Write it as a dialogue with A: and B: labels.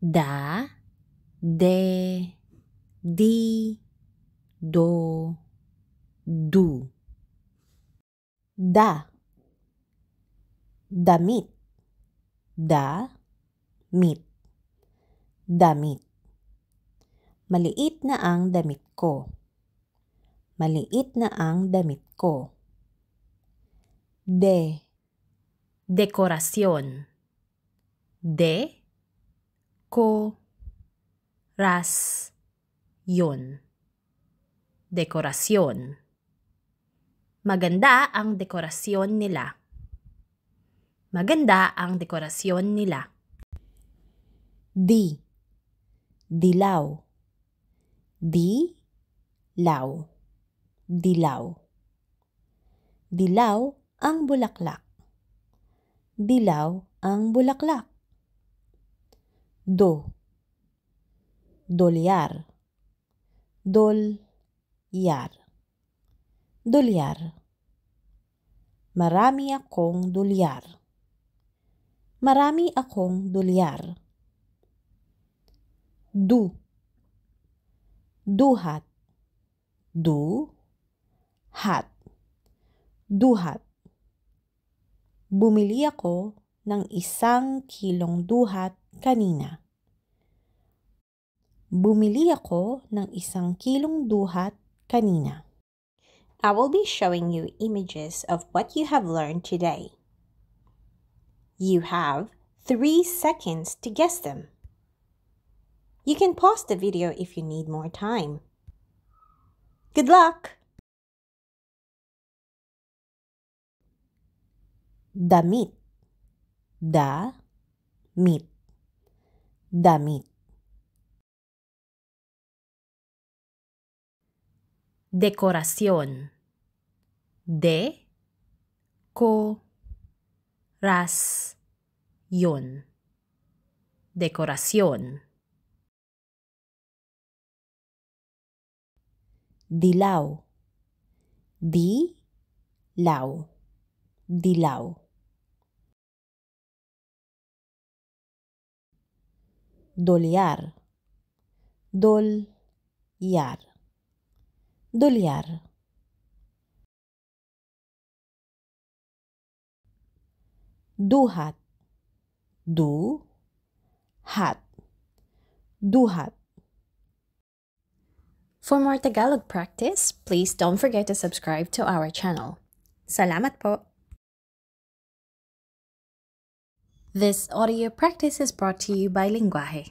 A: da, de, di,
B: do, du. Da. Damit. Da, mit. Damit. Maliit na ang damit ko. Maliit na ang damit ko.
A: De. Dekorasyon. De ko ras yon. Dekorasyon. Maganda ang dekorasyon nila. Maganda ang dekorasyon nila.
B: Di. Dilaw. Di. Law. Dilaw. Dilaw ang bulaklak. Dilaw ang bulaklak do, dolyar, dolyar, dolyar. Marami akong dolyar. Marami akong dolyar. Du, duhat, du, hat, duhat. Bumili ako ng isang kilong duhat kanina. Bumili ako ng isang kilong duhat kanina. I will be showing you images of what you have learned today. You have three seconds to guess
C: them. You can pause the video if you need more time. Good luck! Damit. Da. Meat. Damit. Decoración. De. Co. Ras. Yon. Decoración. lao Di. Lao. dilao Doliar. yar, Doliar. Duhat. Du.
B: Hat. Duhat. For more Tagalog
A: practice, please don't forget to subscribe to our channel. Salamat po! This audio practice is brought to you by Linguaje.